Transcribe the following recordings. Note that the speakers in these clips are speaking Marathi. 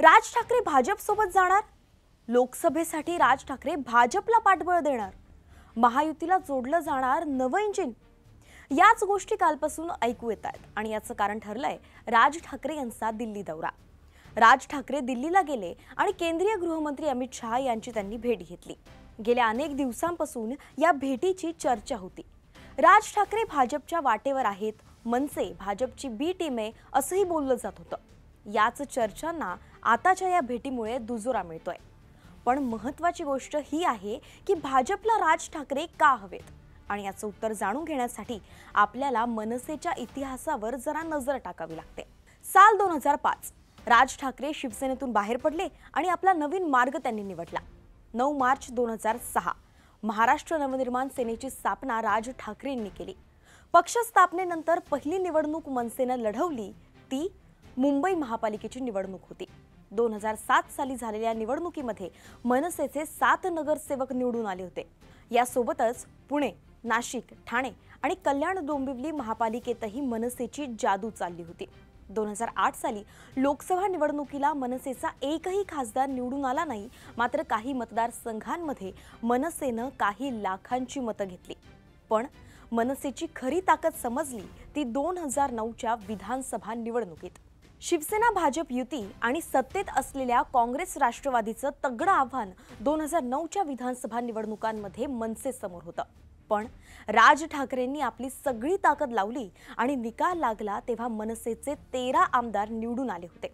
राज ठाकरे भाजपसोबत जाणार लोकसभेसाठी राज ठाकरे भाजपला पाठबळ देणार महायुतीला जोडलं जाणार नवं इंजिन याच गोष्टी कालपासून ऐकू येत आहेत आणि याचं कारण ठरलंय राज ठाकरे यांचा दिल्ली दौरा राज ठाकरे दिल्लीला गेले आणि केंद्रीय गृहमंत्री अमित शहा यांची त्यांनी भेट घेतली गेल्या अनेक दिवसांपासून या भेटीची चर्चा होती राज ठाकरे भाजपच्या वाटेवर आहेत मनसे भाजपची बी टीम आहे असंही बोललं जात होतं याच चर्चांना आताच्या या भेटीमुळे दुजोरा मिळतोय पण महत्वाची गोष्ट ही आहे की भाजपला राज ठाकरे का हवेत आणि याचं उत्तर जाणून घेण्यासाठी आपल्याला मनसेच्या इतिहासावर जरा नजर टाकावी लागते साल दोन हजार पाच राज ठाकरे शिवसेनेतून बाहेर पडले आणि आपला नवीन मार्ग त्यांनी निवडला नऊ मार्च दोन हजार सहा महाराष्ट्र नवनिर्माण सेनेची स्थापना राज ठाकरेंनी केली पक्ष स्थापनेनंतर पहिली निवडणूक मनसेनं लढवली ती मुंबई महापालिकेची निवडणूक होती दोन हजार सात साली झालेल्या निवडणुकीमध्ये मनसेचे सात नगरसेवक निवडून आले होते यासोबतच पुणे नाशिक ठाणे आणि कल्याण डोंबिवली महापालिकेतही मनसेची जादू चालली होती दोन हजार आठ साली लोकसभा निवडणुकीला मनसेचा एकही खासदार निवडून आला नाही मात्र काही मतदारसंघांमध्ये मनसेनं काही लाखांची मतं घेतली पण मनसेची खरी ताकद समजली ती दोन हजार नऊच्या विधानसभा निवडणुकीत शिवसेना भाजप युती आणि सत्तेत असलेल्या काँग्रेस राष्ट्रवादीचं तगडं आव्हान दोन हजार नऊच्या विधानसभा निवडणुकांमध्ये मनसेसमोर होतं पण राज ठाकरेंनी आपली सगळी ताकद लावली आणि निकाल लागला तेव्हा मनसेचे तेरा आमदार निवडून आले होते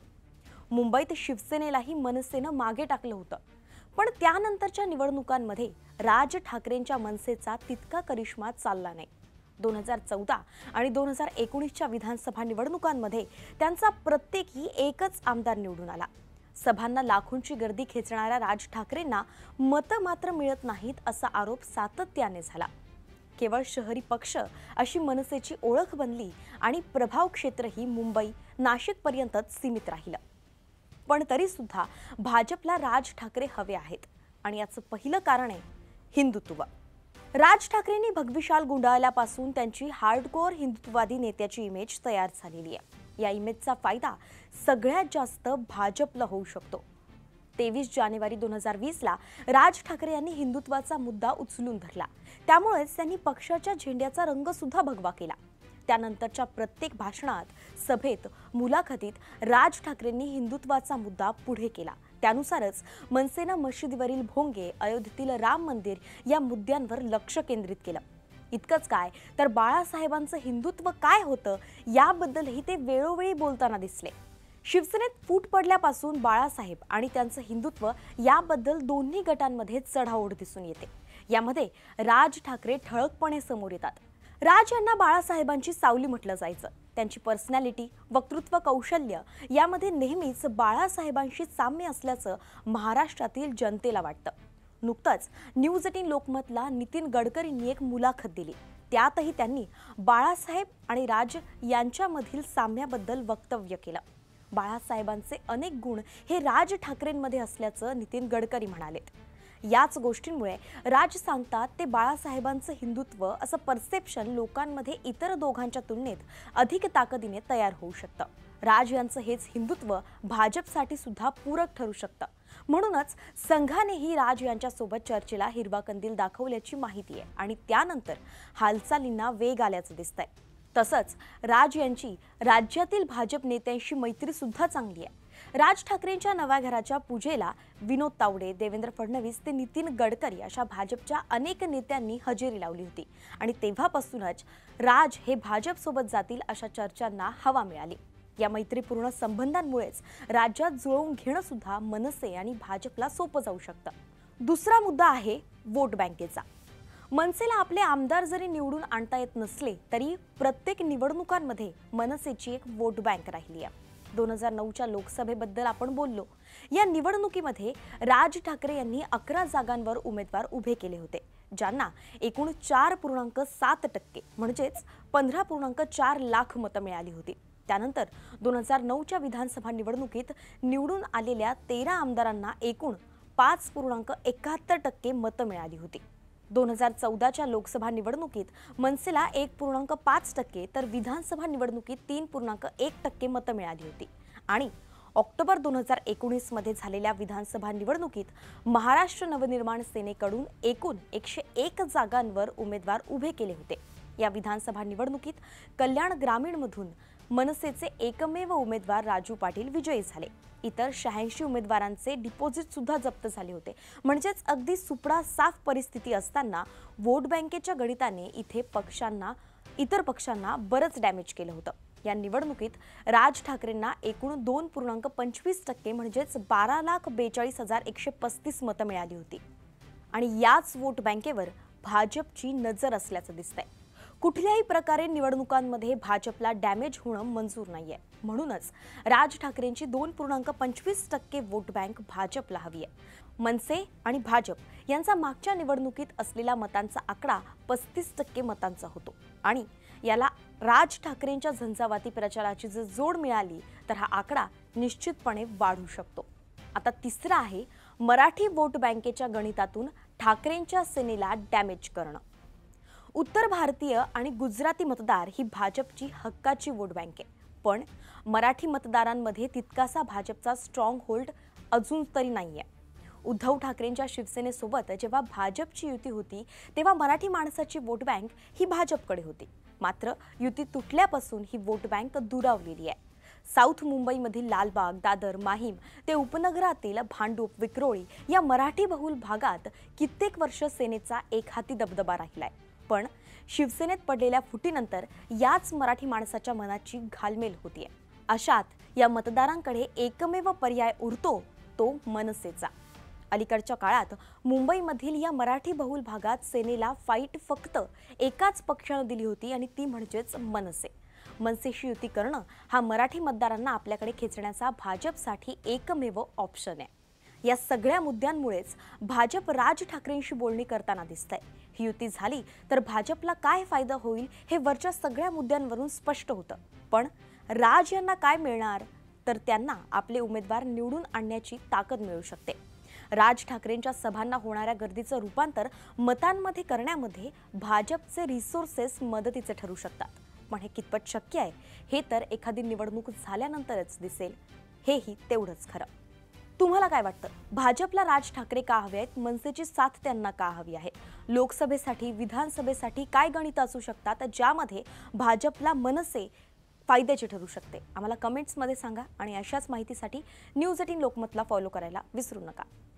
मुंबईत शिवसेनेलाही मनसेनं मागे टाकलं होतं पण त्यानंतरच्या निवडणुकांमध्ये राज ठाकरेंच्या मनसेचा तितका करिश्मा चालला नाही दोन हजार चौदा आणि दोन हजार एकोणीसच्या विधानसभा निवडणुकांमध्ये त्यांचा प्रत्येकी एकच आमदार निवडून आला सभांना लाखोंची गर्दी खेचणाऱ्या राज ठाकरेंना मतं मात्र मिळत नाहीत असा आरोप सातत्याने झाला केवळ शहरी पक्ष अशी मनसेची ओळख बनली आणि प्रभाव क्षेत्रही मुंबई नाशिकपर्यंतच सीमित राहिलं पण तरीसुद्धा भाजपला राज ठाकरे हवे आहेत आणि याचं पहिलं कारण आहे हिंदुत्व राज ठाकरेंनी भगविशाल गुंडाळल्यापासून त्यांची हार्डकोअर हिंदुत्ववादी नेत्याची इमेज तयार झालेली आहे या इमेजचा फायदा सगळ्यात जास्त भाजपला होऊ शकतो तेवीस जानेवारी दोन हजार वीसला राज ठाकरे यांनी हिंदुत्वाचा मुद्दा उचलून धरला त्यामुळेच त्यांनी पक्षाच्या झेंड्याचा रंगसुद्धा भगवा केला त्यानंतरच्या प्रत्येक भाषणात सभेत मुलाखतीत राज ठाकरेंनी हिंदुत्वाचा मुद्दा पुढे केला त्यानुसारच मनसेनं मशिदीवरील भोंगे अयोध्येतील राम मंदिर या मुद्द्यांवर लक्ष केंद्रित केलं इतकंच काय तर बाळासाहेबांचं हिंदुत्व काय होतं याबद्दलही ते वेळोवेळी बोलताना दिसले शिवसेनेत फूट पडल्यापासून बाळासाहेब आणि त्यांचं हिंदुत्व याबद्दल दोन्ही गटांमध्ये चढाओढ दिसून येते यामध्ये राज ठाकरे ठळकपणे समोर येतात राज यांना बाळासाहेबांची सावली म्हटलं जायचं त्यांची पर्सनॅलिटी वक्तृत्व कौशल्य यामध्ये नेहमीच बाळासाहेबांशी साम्य असल्याचं महाराष्ट्रातील जनतेला वाटतं नुकतंच न्यूज एटीन लोकमतला नितीन गडकरींनी एक मुलाखत दिली त्यातही त्यांनी बाळासाहेब आणि राज यांच्यामधील साम्याबद्दल वक्तव्य केलं बाळासाहेबांचे अनेक गुण हे राज ठाकरेंमध्ये असल्याचं नितीन गडकरी म्हणालेत याच गोष्टींमुळे राज सांगतात ते बाळासाहेबांचं हिंदुत्व असं परसेप्शन लोकांमध्ये इतर दोघांच्या तुलनेत अधिक ताकदीने तयार होऊ शकतं राज यांचं हेच हिंदुत्व भाजपसाठी सुद्धा पूरक ठरू शकतं म्हणूनच संघानेही राज यांच्यासोबत चर्चेला हिरवा कंदील दाखवल्याची माहिती आहे आणि त्यानंतर हालचालींना वेग आल्याचं दिसतंय तसंच राज यांची राज्यातील भाजप नेत्यांशी मैत्रीसुद्धा चांगली आहे राज ठाकरेंच्या नव्या घराच्या पूजेला विनोद तावडे देवेंद्र फडणवीस ते नितीन गडकरी अशा भाजपच्या अनेक नेत्यांनी हजेरी लावली होती आणि तेव्हापासूनच राज हे भाजपसोबत जातील अशा चर्चांना हवा मिळाली या मैत्रीपूर्ण संबंधांमुळेच राज्यात जुळवून घेणं सुद्धा मनसे आणि भाजपला सोपं जाऊ शकतं दुसरा मुद्दा आहे वोट बँकेचा मनसेला आपले आमदार जरी निवडून आणता येत नसले तरी प्रत्येक निवडणुकांमध्ये मनसेची एक वोट बँक राहिली आहे दोन हजार नऊच्या लोकसभेबद्दल आपण बोललो या निवडणुकीमध्ये राज ठाकरे यांनी अकरा जागांवर उमेदवार उभे केले होते ज्यांना एकूण चार पूर्णांक सात टक्के म्हणजेच पंधरा पूर्णांक चार लाख मतं मिळाली होती त्यानंतर दोन हजार नऊच्या विधानसभा निवडणुकीत निवडून आलेल्या तेरा आमदारांना एकूण पाच पूर्णांक एकाहत्तर टक्के मतं मिळाली होती दोन हजार चौदाच्या लोकसभा निवडणुकीत मनसेला एक पूर्णांक पाच टक्के तर विधानसभा निवडणुकीत तीन पूर्णांक एक टक्के मतं मिळाली होती आणि ऑक्टोबर दोन हजार एकोणीसमध्ये झालेल्या विधानसभा निवडणुकीत महाराष्ट्र नवनिर्माण सेनेकडून एकूण एकशे एक जागांवर उमेदवार उभे केले होते या विधानसभा निवडणुकीत कल्याण ग्रामीणमधून मनसेचे एकमेव उमेदवार राजू पाटील विजयी झाले इतर शहाऐंशी उमेदवारांचे डिपॉझिट सुद्धा जप्त झाले होते म्हणजेच अगदी सुपडा साफ परिस्थिती असताना वोट बँकेच्या गणिताने इथे पक्षांना इतर पक्षांना बरंच डॅमेज केलं होतं या निवडणुकीत राज ठाकरेंना एकूण दोन पूर्णांक पंचवीस टक्के म्हणजेच बारा लाख बेचाळीस हजार एकशे पस्तीस मतं मिळाली होती आणि याच वोट बँकेवर भाजपची नजर असल्याचं दिसतंय कुठल्याही प्रकारे निवडणुकांमध्ये भाजपला डॅमेज होणं मंजूर नाही आहे म्हणूनच राज ठाकरेंची दोन पूर्णांक पंचवीस टक्के वोट बँक भाजपला हवी आहे मनसे आणि भाजप यांचा मागच्या निवडणुकीत असलेला मतांचा आकडा पस्तीस टक्के मतांचा होतो आणि याला राज ठाकरेंच्या झंझावाती प्रचाराची जर जोड मिळाली तर हा आकडा निश्चितपणे वाढू शकतो आता तिसरा आहे मराठी वोट बँकेच्या गणितातून ठाकरेंच्या सेनेला डॅमेज करणं उत्तर भारतीय आणि गुजराती मतदार ही भाजपची हक्काची वोट बँक आहे पण मराठी मतदारांमध्ये तितकासा भाजपचा स्ट्रॉंग होल्ड अजून तरी नाही आहे उद्धव ठाकरेंच्या शिवसेनेसोबत जेव्हा भाजपची युती होती तेव्हा मराठी माणसाची वोट बँक ही भाजपकडे होती मात्र युती तुटल्यापासून ही वोट बँक दुरावलेली आहे साऊथ मुंबईमधील लालबाग दादर माहीम ते उपनगरातील भांडूप विक्रोळी या मराठी बहुल भागात कित्येक वर्ष सेनेचा हाती दबदबा राहिला आहे पण शिवसेनेत पडलेल्या फुटीनंतर याच मराठी माणसाच्या मनाची घालमेल होतीये अशात या मतदारांकडे एकमेव पर्याय उरतो तो मनसेचा अलीकडच्या काळात मुंबईमधील या मराठी बहुल भागात सेनेला फाईट फक्त एकाच पक्षानं दिली होती आणि ती म्हणजेच मनसे मनसेशी युती करणं हा मराठी मतदारांना आपल्याकडे खेचण्याचा भाजपसाठी एकमेव ऑप्शन आहे या सगळ्या मुद्द्यांमुळेच भाजप राज ठाकरेंशी बोलणी करताना दिसतंय ही युती झाली तर भाजपला काय फायदा होईल हे वरच्या सगळ्या मुद्द्यांवरून स्पष्ट होतं पण राज यांना काय मिळणार तर त्यांना आपले उमेदवार निवडून आणण्याची ताकद मिळू शकते राज ठाकरेंच्या सभांना होणाऱ्या गर्दीचं रूपांतर मतांमध्ये करण्यामध्ये भाजपचे रिसोर्सेस मदतीचे ठरू शकतात पण हे कितपत शक्य आहे हे तर एखादी निवडणूक झाल्यानंतरच दिसेल हेही तेवढंच खरं तुम्हाला काय वाटतं भाजपला राज ठाकरे का हवे आहेत मनसेची साथ त्यांना का हवी आहे लोकसभेसाठी विधानसभेसाठी काय गणित असू शकतात ज्यामध्ये भाजपला मनसे फायद्याची ठरू शकते आम्हाला कमेंट्समध्ये सांगा आणि अशाच माहितीसाठी न्यूज एटीन लोकमतला फॉलो करायला विसरू नका